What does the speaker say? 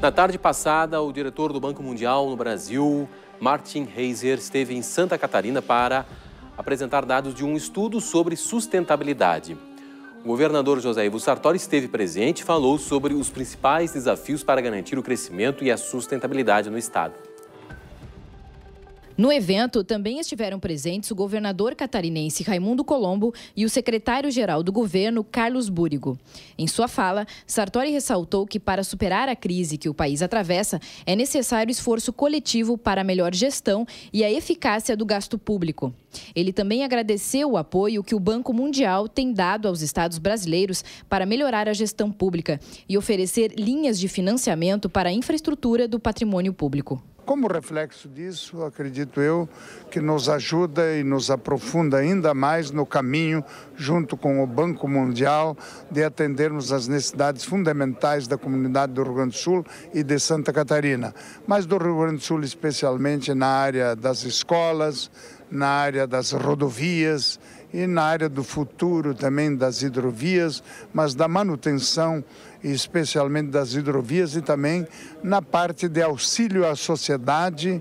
Na tarde passada, o diretor do Banco Mundial no Brasil, Martin Heiser, esteve em Santa Catarina para apresentar dados de um estudo sobre sustentabilidade. O governador José Ivo Sartori esteve presente e falou sobre os principais desafios para garantir o crescimento e a sustentabilidade no estado. No evento também estiveram presentes o governador catarinense Raimundo Colombo e o secretário-geral do governo Carlos Búrigo. Em sua fala, Sartori ressaltou que para superar a crise que o país atravessa, é necessário esforço coletivo para a melhor gestão e a eficácia do gasto público. Ele também agradeceu o apoio que o Banco Mundial tem dado aos estados brasileiros para melhorar a gestão pública e oferecer linhas de financiamento para a infraestrutura do patrimônio público como reflexo disso, acredito eu, que nos ajuda e nos aprofunda ainda mais no caminho, junto com o Banco Mundial, de atendermos às necessidades fundamentais da comunidade do Rio Grande do Sul e de Santa Catarina, mas do Rio Grande do Sul especialmente na área das escolas, na área das rodovias e na área do futuro também das hidrovias, mas da manutenção, especialmente das hidrovias e também na parte de auxílio à sociedade.